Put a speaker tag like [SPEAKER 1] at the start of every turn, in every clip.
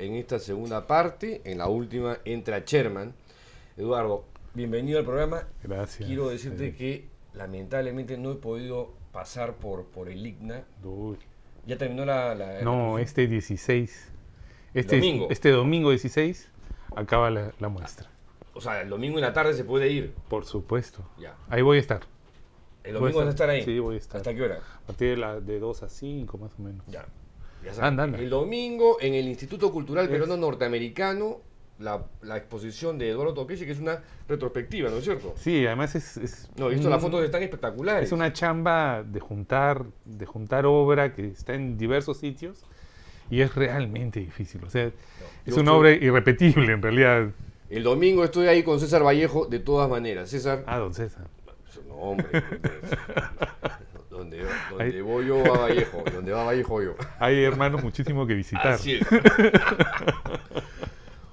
[SPEAKER 1] en esta segunda parte. En la última entra Sherman. Eduardo, bienvenido al programa. Gracias. Quiero decirte que lamentablemente no he podido pasar por, por el IGNA. ¿Ya terminó la.? no,
[SPEAKER 2] este 16. Este domingo. este domingo 16 acaba la, muestra.
[SPEAKER 1] O sea, el domingo en la tarde se puede ir.
[SPEAKER 2] Por supuesto. Ya. Ahí voy a estar. ¿El domingo vas a estar ahí? Sí, voy a estar. ¿Hasta qué hora? A partir de, la, de 2 a 5, más o menos. Ya. Ya El domingo en el Instituto
[SPEAKER 1] Cultural Peruano Norteamericano, la, exposición de Eduardo Toqueche, que es una retrospectiva, ¿no es cierto?
[SPEAKER 2] Sí, además es... es no, visto las fotos están
[SPEAKER 1] espectaculares. Es
[SPEAKER 2] una chamba de juntar, de juntar obra que está en diversos sitios y es realmente difícil. O sea, es una obra irrepetible en realidad.
[SPEAKER 1] El domingo estoy ahí con César Vallejo de todas
[SPEAKER 2] maneras. César... Ah, don César. No, hombre. Donde, voy yo va Vallejo, donde va Vallejo yo. Hay hermanos muchísimo que visitar. Así es.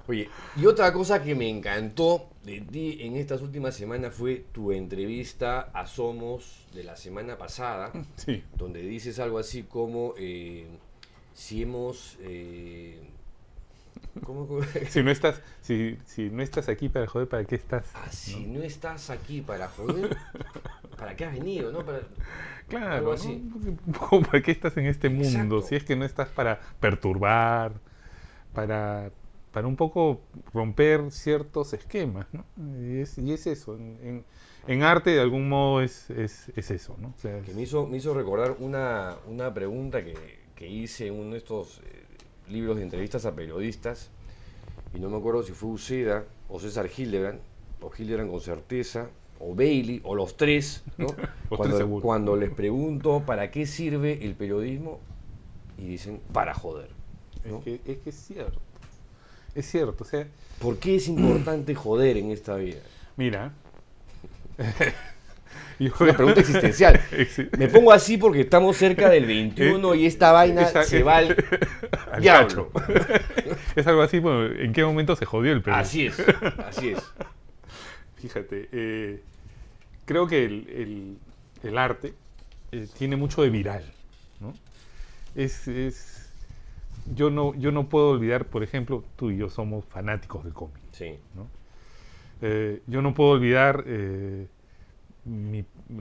[SPEAKER 1] Oye, y otra cosa que me encantó de ti en estas últimas semanas fue tu entrevista a Somos de la semana pasada, sí. donde dices algo así como eh, si hemos eh,
[SPEAKER 2] ¿Cómo? Si no estás, si, no estás aquí para joder, ¿para qué estás? Ah, si no
[SPEAKER 1] estás aquí para joder, ¿para qué has venido? ¿no? claro,
[SPEAKER 2] ¿para qué estás en este mundo? Si es que no estás para perturbar, para, para un poco romper ciertos esquemas, ¿no? Y es, eso, en, arte de algún modo es, es, eso, que me hizo, me hizo recordar
[SPEAKER 1] una, pregunta que, hice en uno de estos eh, libros de entrevistas a periodistas, y no me acuerdo si fue Uceda o César Hildebrand, o Hildebrand con certeza, o Bailey, o los tres, cuando, les pregunto para qué sirve el periodismo, y dicen, para joder.
[SPEAKER 2] Es, que, es cierto.
[SPEAKER 1] Es cierto, o sea... ¿Por qué es importante joder en esta vida? Mira. es una pregunta existencial. Me pongo así porque estamos
[SPEAKER 2] cerca del 21 y esta vaina se va al, al diablo. es algo así, bueno, ¿en qué momento se jodió el periodismo? Así es, así es. Fíjate, eh, creo que el, arte eh, tiene mucho de viral, Es, es, yo, no, yo no puedo olvidar, por ejemplo, tú y yo somos fanáticos de cómics eh, yo no puedo olvidar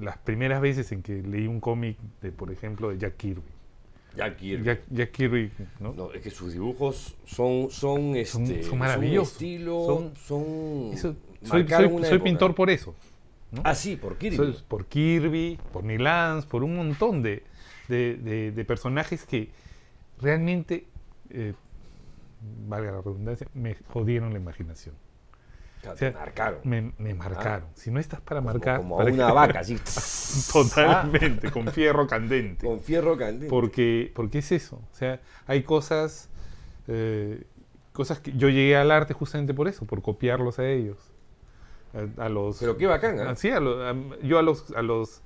[SPEAKER 2] las primeras veces en que leí un cómic, de, por ejemplo, de Jack Kirby. Jack Kirby. Jack, Kirby es que sus dibujos son, son, este, son, maravillosos.
[SPEAKER 1] Soy, pintor
[SPEAKER 2] por eso. Ah, sí, por Kirby. por Kirby, por Neil por un montón de, personajes que realmente, eh, valga la redundancia, me jodieron la imaginación. marcaron. Me, marcaron. Ah. si no estás para marcar. Como una vaca, así. Totalmente, con fierro candente. Con fierro candente. Porque, porque es eso. O sea, hay cosas. Eh, cosas que yo llegué al arte justamente por eso, por copiarlos a ellos los, Pero qué bacán, ¿eh? Sí, yo a los, a, los,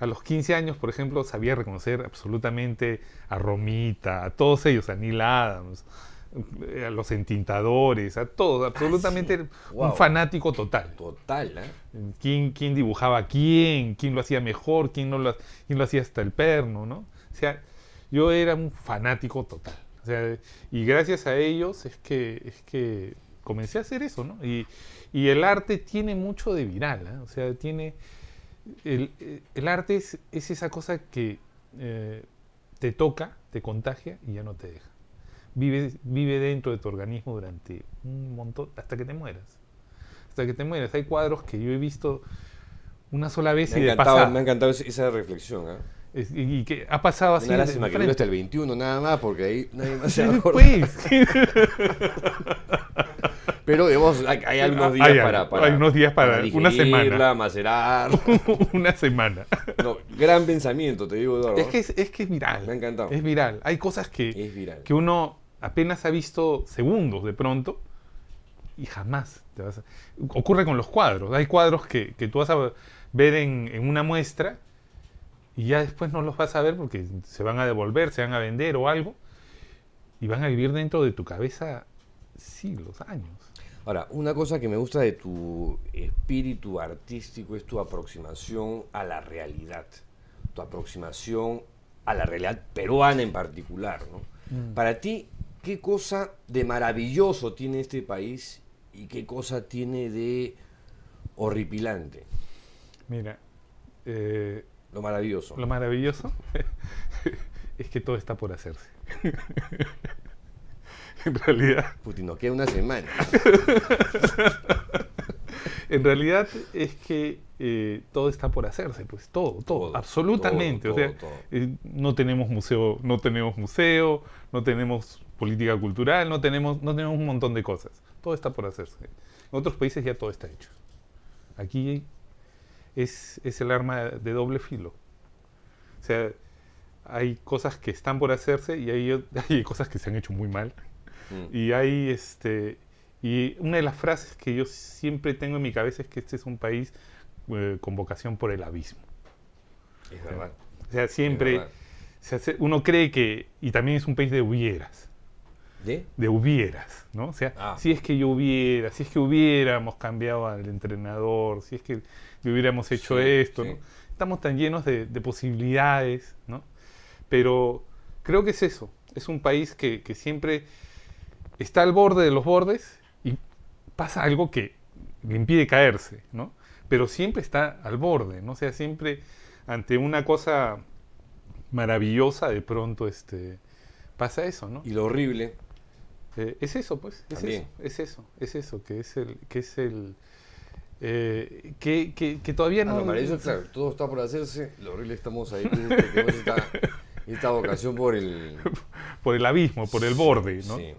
[SPEAKER 2] a los 15 años, por ejemplo, sabía reconocer absolutamente a Romita, a todos ellos, a Neil Adams, eh, a los entintadores, a todos, ah, absolutamente un fanático total. Total, ¿eh? ¿Quién, dibujaba quién? ¿Quién lo hacía mejor? ¿Quién, no lo, lo hacía hasta el perno? ¿no? O sea, yo era un fanático total. y gracias a ellos es que, es que comencé a hacer eso, ¿no? Y, el arte tiene mucho de viral, ¿eh? o sea, tiene... El, eh, arte es, esa cosa que eh, te toca, te contagia y ya no te deja. Vive, vive dentro de tu organismo durante un montón, hasta que te mueras. Hasta que te mueras. Hay cuadros que yo he visto una sola vez y de pasada. Me ha encantado esa reflexión. ¿eh? y
[SPEAKER 1] que ha pasado así. Una lástima que hasta el 21 nada más, porque ahí nadie más se pues. Pero hay, ah, algunos días para, Hay unos días para, una semana.
[SPEAKER 2] macerar. una semana. No, gran pensamiento, te digo, Eduardo. Es que es, viral. Me ha encantado. Es viral. Hay cosas que, que uno apenas ha visto segundos de pronto y jamás te vas Ocurre con los cuadros. Hay cuadros que, que tú vas a ver en, en una muestra y ya después no los vas a ver porque se van a devolver, se van a vender o algo, y van a vivir dentro de tu cabeza siglos, años.
[SPEAKER 1] Ahora, una cosa que me gusta de tu espíritu artístico es tu aproximación a la realidad, tu aproximación a la realidad peruana en particular. ¿no? Mm. Para ti, ¿qué cosa de maravilloso tiene este país y qué cosa tiene de
[SPEAKER 2] horripilante? Mira, eh, lo maravilloso. Lo maravilloso es que todo está por hacerse. en realidad. Putin, nos queda una semana. en realidad es que eh, todo está por hacerse, pues todo, todo, absolutamente. sea, eh, no tenemos museo, no tenemos museo, no tenemos política cultural, no tenemos, no tenemos un montón de cosas. Todo está por hacerse. En otros países ya todo está hecho. Aquí es, es el arma de doble filo. O sea, hay cosas que están por hacerse y hay, hay cosas que se han hecho muy mal. Mm. Y hay este. Y una de las frases que yo siempre tengo en mi cabeza es que este es un país eh, con vocación por el abismo. Es verdad. O sea, siempre. uno cree que. Y también es un país de hubieras. ¿De? hubieras, ¿no? O sea, ah. si es que yo hubiera, si es que hubiéramos cambiado al entrenador, si es que hubiéramos hecho esto, ¿no? Estamos tan llenos de, posibilidades, ¿no? Pero creo que es eso, es un país que, siempre está al borde de los bordes y pasa algo que le impide caerse, ¿no? Pero siempre está al borde, ¿no? O sea, siempre ante una cosa maravillosa de pronto este, pasa eso, ¿no? Y lo horrible eh, es eso, pues, es eso, es eso, es eso, que es el, que es el eh, que, todavía no. claro, todo está por hacerse. es que estamos ahí, pues, tenemos este, esta, vocación por el. por el abismo, por el borde, ¿no? Eh,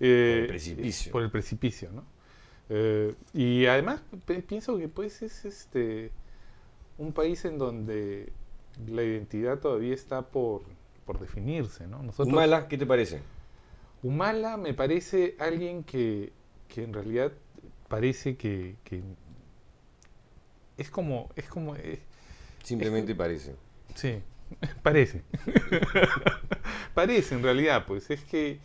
[SPEAKER 2] por el precipicio. Por el precipicio, ¿no? y además pienso que pues es este un país en donde la identidad todavía está por, definirse, ¿no? Nosotros... Humala, ¿qué te parece? Humala me parece alguien que, en realidad parece que, es como... Es como eh, Simplemente parece. Sí, parece. parece en realidad, pues es que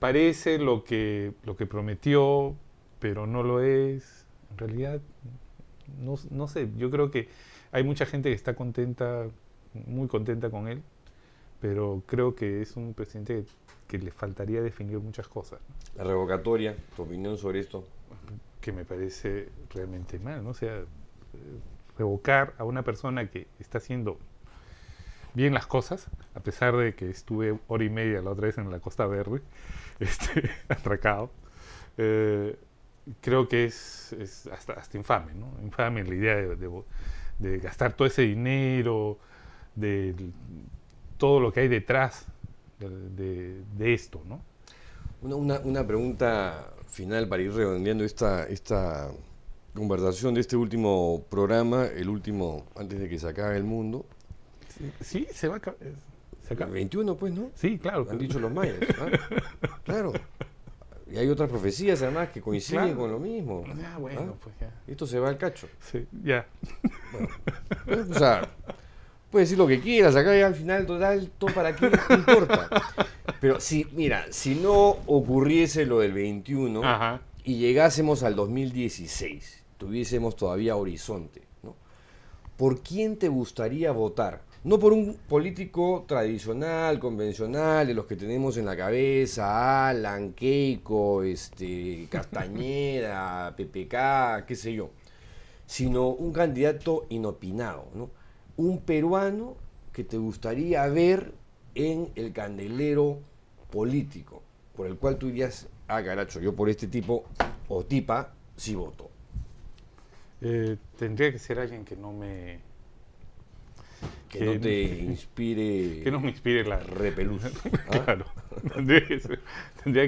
[SPEAKER 2] parece lo que, lo que prometió, pero no lo es. En realidad, no sé, yo creo que hay mucha gente que está contenta, muy contenta con él, pero creo que es un presidente que le faltaría definir muchas cosas.
[SPEAKER 1] La revocatoria, tu opinión sobre esto.
[SPEAKER 2] Que me parece realmente mal, ¿no? O sea, eh, revocar a una persona que está haciendo bien las cosas, a pesar de que estuve hora y media la otra vez en la Costa Verde, este, atracado. Eh, creo que es, hasta, hasta infame, ¿no? Infame la idea de gastar todo ese dinero, de, todo lo que hay detrás de, esto, ¿no? Una,
[SPEAKER 1] una, pregunta final para ir redondeando esta, esta conversación de este último programa, el último antes de que se acabe el mundo.
[SPEAKER 2] Sí, se va a acabar.
[SPEAKER 1] 21, eh, pues, ¿no? Sí, claro. Han dicho los mayas.
[SPEAKER 2] claro.
[SPEAKER 1] Y hay otras profecías, además, que coinciden con lo mismo.
[SPEAKER 2] Ah, bueno, pues ya.
[SPEAKER 1] Esto se va al cacho. Sí, ya. o sea, puedes decir lo que quieras, acá al final total, todo para qué importa. Pero si, mira, si no ocurriese lo del 21 y llegásemos al 2016, tuviésemos todavía horizonte, ¿no? ¿Por quién te gustaría votar? No por un político tradicional, convencional, de los que tenemos en la cabeza, Alan, Keiko, este, Castañeda, PPK, qué sé yo, sino un candidato inopinado, ¿no? un peruano que te gustaría ver en el candelero político, por el cual tú dirías, ah, caracho, yo por este tipo o tipa sí voto?
[SPEAKER 2] Eh, tendría que ser alguien que no me... Que, no te inspire... Que no me inspire la... repelusa. ¿ah? claro. tendría,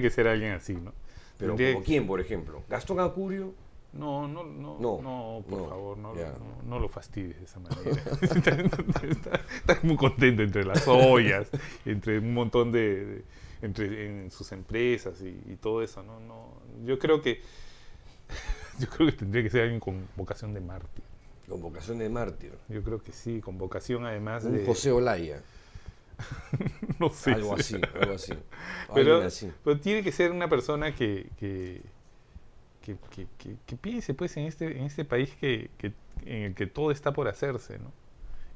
[SPEAKER 2] que ser, alguien así, ¿no? Pero como quién, por ejemplo? ¿Gastón Acurio? No, no, no, no, por favor, no, lo fastidies de esa manera. Estás muy contento entre las ollas, entre un montón de, entre en sus empresas y, todo eso. No, no. Yo creo que yo creo que tendría que ser alguien con vocación de mártir. Con vocación de mártir. Yo creo que sí, con vocación además un de José Olaya. no sé. Algo así, algo así. Pero, tiene que ser una persona que que, piense pues en este, en este país que, en el que todo está por hacerse, ¿no?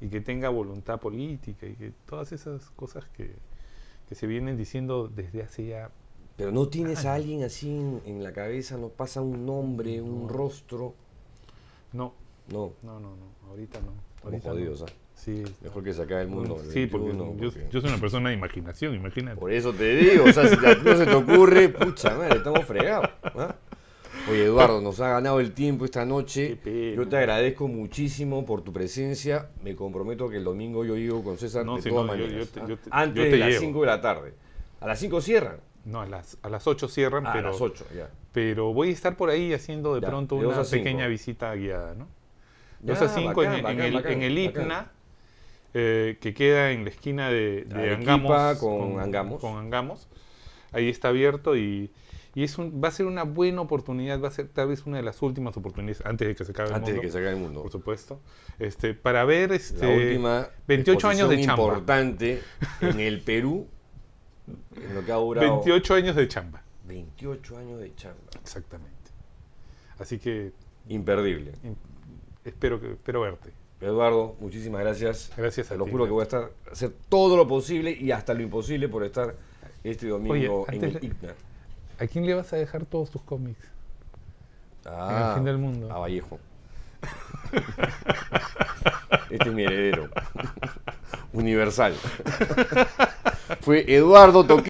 [SPEAKER 2] Y que tenga voluntad política y que todas esas cosas que, se vienen diciendo desde hace ya... Pero no tienes
[SPEAKER 1] a alguien así en, la cabeza, no pasa un nombre, un rostro. No. No. No, no, no. Ahorita no. ¿ah? Sí, Mejor que acabe el mundo. Sí, porque, yo, soy una persona de imaginación, imagínate. Por eso te digo, o sea, si no se te ocurre, pucha madre, estamos fregados.
[SPEAKER 2] ¿eh? Oye, Eduardo, nos
[SPEAKER 1] ha ganado el tiempo esta noche. Yo te agradezco muchísimo por tu presencia. Me comprometo que el domingo yo llego con César de todas maneras. Antes de las 5 de la tarde.
[SPEAKER 2] ¿A las 5 cierran? No, a las, a las 8 cierran, ah, pero. A las 8, ya. Pero voy a estar por ahí haciendo de pronto una pequeña visita guiada, ¿no? a 5 en, el, IPNA, eh, que queda en la esquina de, de con, Angamos. Con Angamos. Ahí está abierto y y va a ser una buena oportunidad, va a ser tal vez una de las últimas oportunidades, antes de que se acabe, el, mundo, antes de que se acabe el mundo. Por supuesto. Este, para ver este, última 28 años de chamba. importante en el Perú, en lo que ha durado. 28 años de chamba. 28 años de chamba. Exactamente.
[SPEAKER 1] Así que. Imperdible.
[SPEAKER 2] espero, que, espero verte. Eduardo, muchísimas gracias. Gracias a Te lo juro que voy a
[SPEAKER 1] estar, hacer todo lo posible y hasta lo imposible por estar este
[SPEAKER 2] domingo en el ICNA. ¿A quién le vas a dejar todos tus cómics?
[SPEAKER 1] en el ah, fin del mundo. A Vallejo. este es mi heredero. Universal. Fue Eduardo Toque.